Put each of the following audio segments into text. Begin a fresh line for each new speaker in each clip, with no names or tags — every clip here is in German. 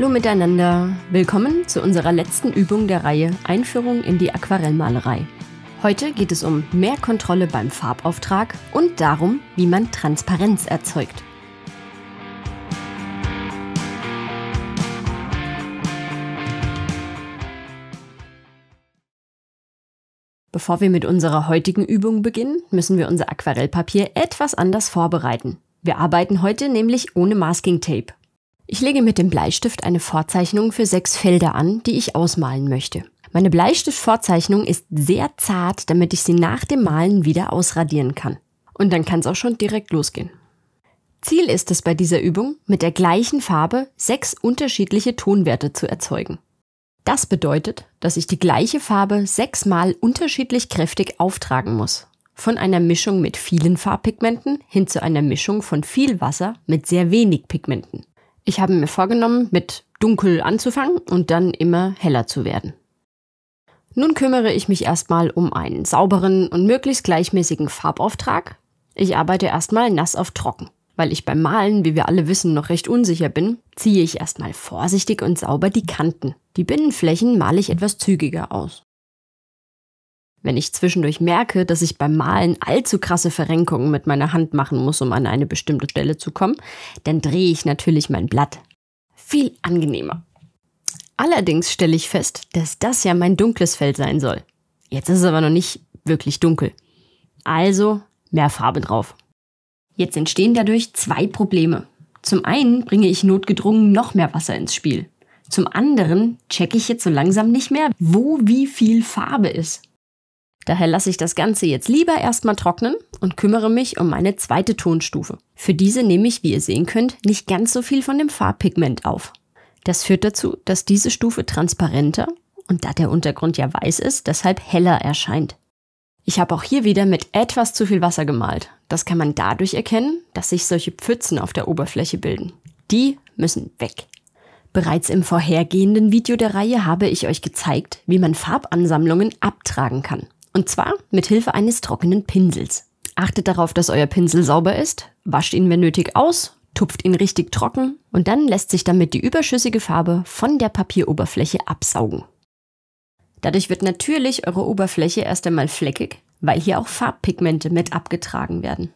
Hallo miteinander, willkommen zu unserer letzten Übung der Reihe Einführung in die Aquarellmalerei. Heute geht es um mehr Kontrolle beim Farbauftrag und darum, wie man Transparenz erzeugt. Bevor wir mit unserer heutigen Übung beginnen, müssen wir unser Aquarellpapier etwas anders vorbereiten. Wir arbeiten heute nämlich ohne Masking Tape ich lege mit dem Bleistift eine Vorzeichnung für sechs Felder an, die ich ausmalen möchte. Meine Bleistiftvorzeichnung ist sehr zart, damit ich sie nach dem Malen wieder ausradieren kann. Und dann kann es auch schon direkt losgehen. Ziel ist es bei dieser Übung, mit der gleichen Farbe sechs unterschiedliche Tonwerte zu erzeugen. Das bedeutet, dass ich die gleiche Farbe sechsmal unterschiedlich kräftig auftragen muss. Von einer Mischung mit vielen Farbpigmenten hin zu einer Mischung von viel Wasser mit sehr wenig Pigmenten. Ich habe mir vorgenommen, mit dunkel anzufangen und dann immer heller zu werden. Nun kümmere ich mich erstmal um einen sauberen und möglichst gleichmäßigen Farbauftrag. Ich arbeite erstmal nass auf trocken. Weil ich beim Malen, wie wir alle wissen, noch recht unsicher bin, ziehe ich erstmal vorsichtig und sauber die Kanten. Die Binnenflächen male ich etwas zügiger aus. Wenn ich zwischendurch merke, dass ich beim Malen allzu krasse Verrenkungen mit meiner Hand machen muss, um an eine bestimmte Stelle zu kommen, dann drehe ich natürlich mein Blatt. Viel angenehmer. Allerdings stelle ich fest, dass das ja mein dunkles Feld sein soll. Jetzt ist es aber noch nicht wirklich dunkel. Also mehr Farbe drauf. Jetzt entstehen dadurch zwei Probleme. Zum einen bringe ich notgedrungen noch mehr Wasser ins Spiel. Zum anderen checke ich jetzt so langsam nicht mehr, wo wie viel Farbe ist. Daher lasse ich das Ganze jetzt lieber erstmal trocknen und kümmere mich um meine zweite Tonstufe. Für diese nehme ich, wie ihr sehen könnt, nicht ganz so viel von dem Farbpigment auf. Das führt dazu, dass diese Stufe transparenter und da der Untergrund ja weiß ist, deshalb heller erscheint. Ich habe auch hier wieder mit etwas zu viel Wasser gemalt. Das kann man dadurch erkennen, dass sich solche Pfützen auf der Oberfläche bilden. Die müssen weg. Bereits im vorhergehenden Video der Reihe habe ich euch gezeigt, wie man Farbansammlungen abtragen kann. Und zwar mit Hilfe eines trockenen Pinsels. Achtet darauf, dass euer Pinsel sauber ist, wascht ihn wenn nötig aus, tupft ihn richtig trocken und dann lässt sich damit die überschüssige Farbe von der Papieroberfläche absaugen. Dadurch wird natürlich eure Oberfläche erst einmal fleckig, weil hier auch Farbpigmente mit abgetragen werden.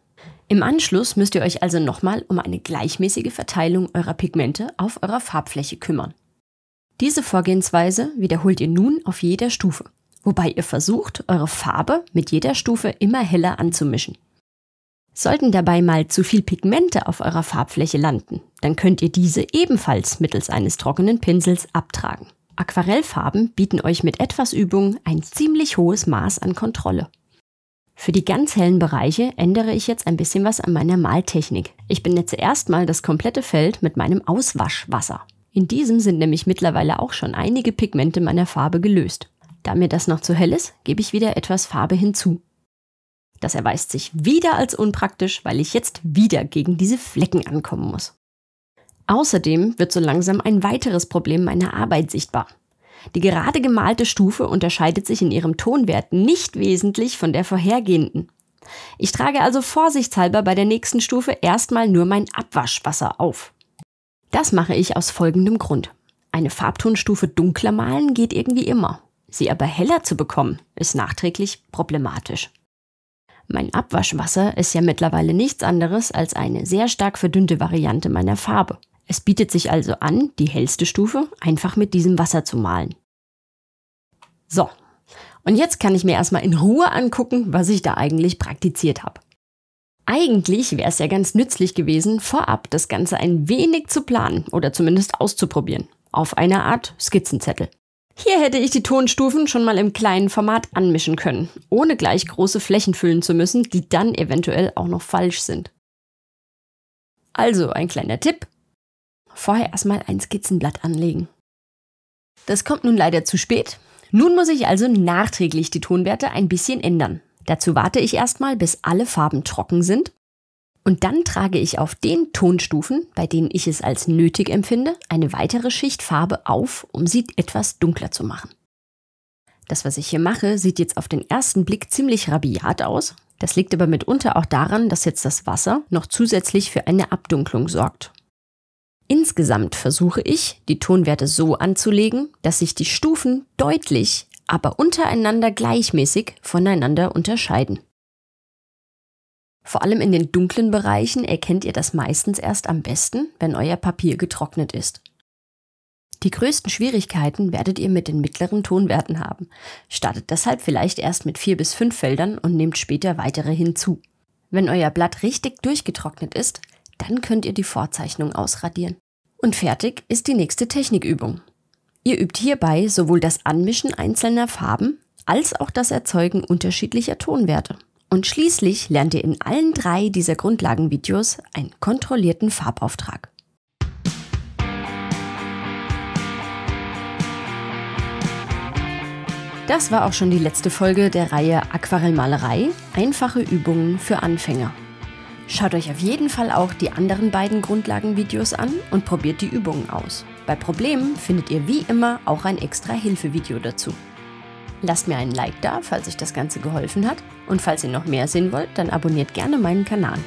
Im Anschluss müsst ihr euch also nochmal um eine gleichmäßige Verteilung eurer Pigmente auf eurer Farbfläche kümmern. Diese Vorgehensweise wiederholt ihr nun auf jeder Stufe wobei ihr versucht, eure Farbe mit jeder Stufe immer heller anzumischen. Sollten dabei mal zu viel Pigmente auf eurer Farbfläche landen, dann könnt ihr diese ebenfalls mittels eines trockenen Pinsels abtragen. Aquarellfarben bieten euch mit etwas Übung ein ziemlich hohes Maß an Kontrolle. Für die ganz hellen Bereiche ändere ich jetzt ein bisschen was an meiner Maltechnik. Ich benetze erstmal das komplette Feld mit meinem Auswaschwasser. In diesem sind nämlich mittlerweile auch schon einige Pigmente meiner Farbe gelöst. Da mir das noch zu hell ist, gebe ich wieder etwas Farbe hinzu. Das erweist sich wieder als unpraktisch, weil ich jetzt wieder gegen diese Flecken ankommen muss. Außerdem wird so langsam ein weiteres Problem meiner Arbeit sichtbar. Die gerade gemalte Stufe unterscheidet sich in ihrem Tonwert nicht wesentlich von der vorhergehenden. Ich trage also vorsichtshalber bei der nächsten Stufe erstmal nur mein Abwaschwasser auf. Das mache ich aus folgendem Grund. Eine Farbtonstufe dunkler malen geht irgendwie immer. Sie aber heller zu bekommen, ist nachträglich problematisch. Mein Abwaschwasser ist ja mittlerweile nichts anderes als eine sehr stark verdünnte Variante meiner Farbe. Es bietet sich also an, die hellste Stufe einfach mit diesem Wasser zu malen. So, und jetzt kann ich mir erstmal in Ruhe angucken, was ich da eigentlich praktiziert habe. Eigentlich wäre es ja ganz nützlich gewesen, vorab das Ganze ein wenig zu planen oder zumindest auszuprobieren, auf einer Art Skizzenzettel. Hier hätte ich die Tonstufen schon mal im kleinen Format anmischen können, ohne gleich große Flächen füllen zu müssen, die dann eventuell auch noch falsch sind. Also ein kleiner Tipp. Vorher erstmal ein Skizzenblatt anlegen. Das kommt nun leider zu spät. Nun muss ich also nachträglich die Tonwerte ein bisschen ändern. Dazu warte ich erstmal, bis alle Farben trocken sind und dann trage ich auf den Tonstufen, bei denen ich es als nötig empfinde, eine weitere Schicht Farbe auf, um sie etwas dunkler zu machen. Das, was ich hier mache, sieht jetzt auf den ersten Blick ziemlich rabiat aus. Das liegt aber mitunter auch daran, dass jetzt das Wasser noch zusätzlich für eine Abdunklung sorgt. Insgesamt versuche ich, die Tonwerte so anzulegen, dass sich die Stufen deutlich, aber untereinander gleichmäßig voneinander unterscheiden. Vor allem in den dunklen Bereichen erkennt ihr das meistens erst am besten, wenn euer Papier getrocknet ist. Die größten Schwierigkeiten werdet ihr mit den mittleren Tonwerten haben. Startet deshalb vielleicht erst mit vier bis fünf Feldern und nehmt später weitere hinzu. Wenn euer Blatt richtig durchgetrocknet ist, dann könnt ihr die Vorzeichnung ausradieren. Und fertig ist die nächste Technikübung. Ihr übt hierbei sowohl das Anmischen einzelner Farben als auch das Erzeugen unterschiedlicher Tonwerte. Und schließlich lernt ihr in allen drei dieser Grundlagenvideos einen kontrollierten Farbauftrag. Das war auch schon die letzte Folge der Reihe Aquarellmalerei, einfache Übungen für Anfänger. Schaut euch auf jeden Fall auch die anderen beiden Grundlagenvideos an und probiert die Übungen aus. Bei Problemen findet ihr wie immer auch ein extra Hilfevideo dazu. Lasst mir einen Like da, falls euch das Ganze geholfen hat. Und falls ihr noch mehr sehen wollt, dann abonniert gerne meinen Kanal.